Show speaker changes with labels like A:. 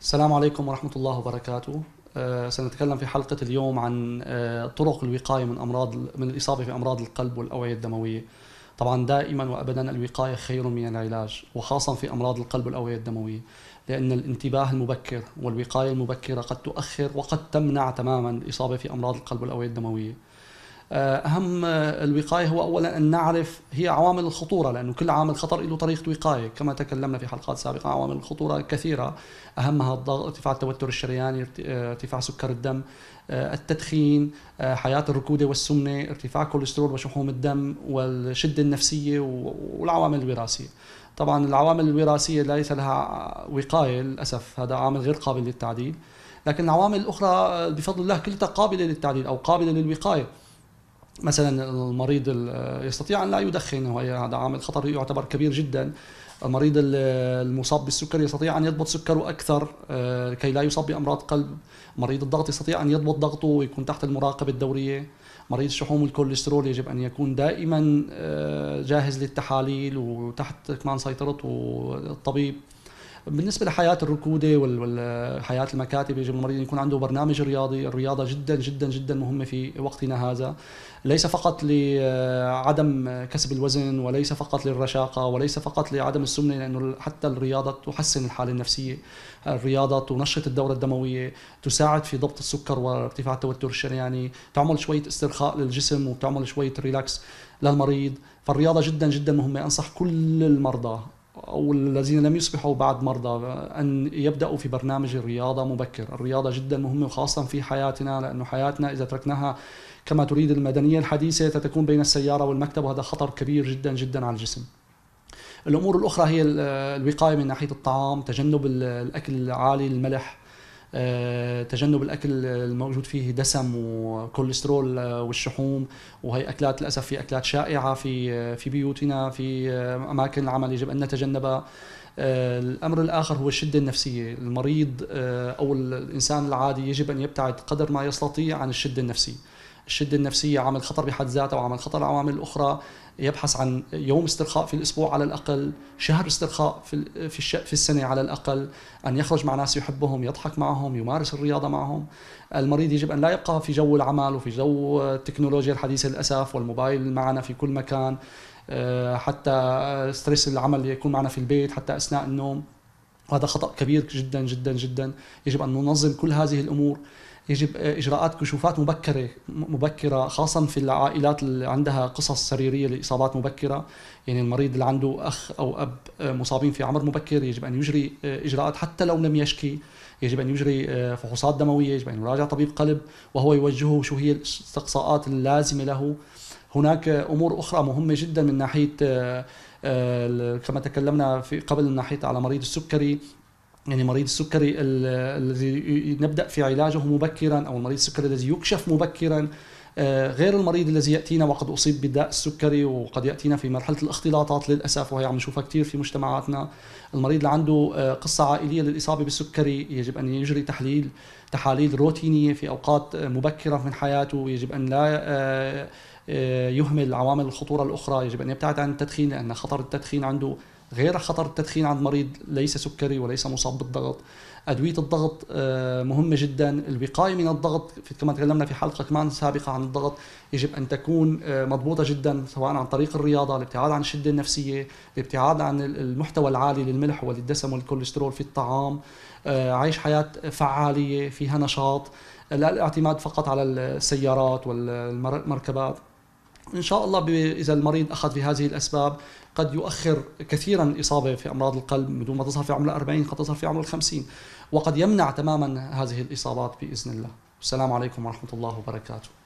A: السلام عليكم ورحمة الله وبركاته آه، سنتكلم في حلقة اليوم عن آه، طرق الوقاية من أمراض من الإصابة في أمراض القلب والأوعية الدموية طبعا دائما وأبدا الوقاية خير من العلاج وخاصة في أمراض القلب والأوعية الدموية لأن الانتباه المبكر والوقاية المبكرة قد تؤخر وقد تمنع تماما الإصابة في أمراض القلب والأوعية الدموية آه، اهم آه، الوقايه هو اولا ان نعرف هي عوامل الخطوره لانه كل عامل خطر له طريقه وقايه كما تكلمنا في حلقات سابقه عوامل الخطوره كثيره اهمها الضغط ارتفاع التوتر الشرياني آه، ارتفاع سكر الدم التدخين حياه الركوده والسمنه ارتفاع الكوليسترول وشحوم الدم والشده النفسيه والعوامل الوراثيه طبعا العوامل الوراثيه ليس لها وقايه للاسف هذا عامل غير قابل للتعديل لكن العوامل الاخرى بفضل الله كلها قابله للتعديل او قابله للوقايه مثلا المريض يستطيع ان لا يدخن وهي هذا عامل خطر يعتبر كبير جدا المريض المصاب بالسكر يستطيع ان يضبط سكره اكثر آه، كي لا يصاب بامراض قلب مريض الضغط يستطيع ان يضبط ضغطه ويكون تحت المراقبه الدوريه مريض شحوم الكوليسترول يجب ان يكون دائما آه، جاهز للتحاليل وتحت كمان سيطرته الطبيب بالنسبه لحياه الركوده والحياه المكاتب يجب المريض يكون عنده برنامج رياضي الرياضه جدا جدا جدا مهمه في وقتنا هذا ليس فقط لعدم آه، كسب الوزن وليس فقط للرشاقه وليس فقط لعدم السمنه لانه حتى الرياضه تحسن الحاله النفسيه الرياضه تنشط الدوره الدمويه تساعد في ضبط السكر وارتفاع التوتر الشرياني تعمل شويه استرخاء للجسم وبتعمل شويه ريلاكس للمريض فالرياضه جدا جدا مهمه انصح كل المرضى أو الذين لم يصبحوا بعد مرضى أن يبدأوا في برنامج الرياضة مبكر الرياضة جدا مهمة وخاصة في حياتنا لأنه حياتنا إذا تركناها كما تريد المدنية الحديثة تكون بين السيارة والمكتب وهذا خطر كبير جدا جدا على الجسم الأمور الأخرى هي الوقاية من ناحية الطعام تجنب الأكل العالي الملح آه، تجنب الاكل الموجود فيه دسم وكوليسترول آه، والشحوم وهي اكلات للاسف في اكلات شائعه في آه، في بيوتنا في اماكن العمل يجب ان نتجنبها الامر الاخر هو الشده النفسيه المريض او الانسان العادي يجب ان يبتعد قدر ما يستطيع عن الشده النفسيه الشده النفسيه عامل خطر بحد ذاته وعامل خطر عوامل اخرى يبحث عن يوم استرخاء في الاسبوع على الاقل شهر استرخاء في في السنه على الاقل ان يخرج مع ناس يحبهم يضحك معهم يمارس الرياضه معهم المريض يجب ان لا يبقى في جو العمل وفي جو التكنولوجيا الحديثه للاسف والموبايل معنا في كل مكان آه، حتى ستريس العمل يكون معنا في البيت حتى اثناء النوم وهذا خطا كبير جدا جدا جدا يجب ان ننظم كل هذه الامور يجب اجراءات كشوفات مبكره مبكره خاصه في العائلات اللي عندها قصص سريريه لاصابات مبكره يعني المريض اللي عنده اخ او اب مصابين في عمر مبكر يجب ان يجري اجراءات حتى لو لم يشكي يجب ان يجري فحوصات دمويه يجب ان يراجع طبيب قلب وهو يوجهه شو هي الاستقصاءات اللازمه له هناك امور اخرى مهمه جدا من ناحيه آه، كما تكلمنا في قبل من ناحيه على مريض السكري يعني مريض السكري الذي نبدا في علاجه مبكرا او المريض السكري الذي يكشف مبكرا آه، غير المريض الذي ياتينا وقد اصيب بالداء السكري وقد ياتينا في مرحله الاختلاطات للاسف وهي عم نشوفها كثير في مجتمعاتنا المريض اللي عنده آه، قصه عائليه للاصابه بالسكري يجب ان يجري تحليل تحاليل روتينيه في اوقات آه، مبكره من حياته يجب ان لا يهمل عوامل الخطوره الاخرى يجب ان يبتعد عن التدخين لان خطر التدخين عنده غير خطر التدخين عند مريض ليس سكري وليس مصاب بالضغط أدوية الضغط آه، مهمة جدا الوقاية من الضغط كما تكلمنا في حلقة كمان سابقة عن الضغط يجب أن تكون آه، مضبوطة جدا سواء عن طريق الرياضة الابتعاد عن الشدة النفسية الابتعاد عن المحتوى العالي للملح وللدسم والكوليسترول في الطعام آه، عيش حياة فعالية فيها نشاط لا الاعتماد فقط على السيارات والمركبات ان شاء الله إذا المريض أخذ بهذه الأسباب قد يؤخر كثيرا الاصابه في أمراض القلب بدون ما تظهر في عمر الأربعين قد تظهر في عمر 50 وقد يمنع تماما هذه الإصابات بإذن الله والسلام عليكم ورحمة الله وبركاته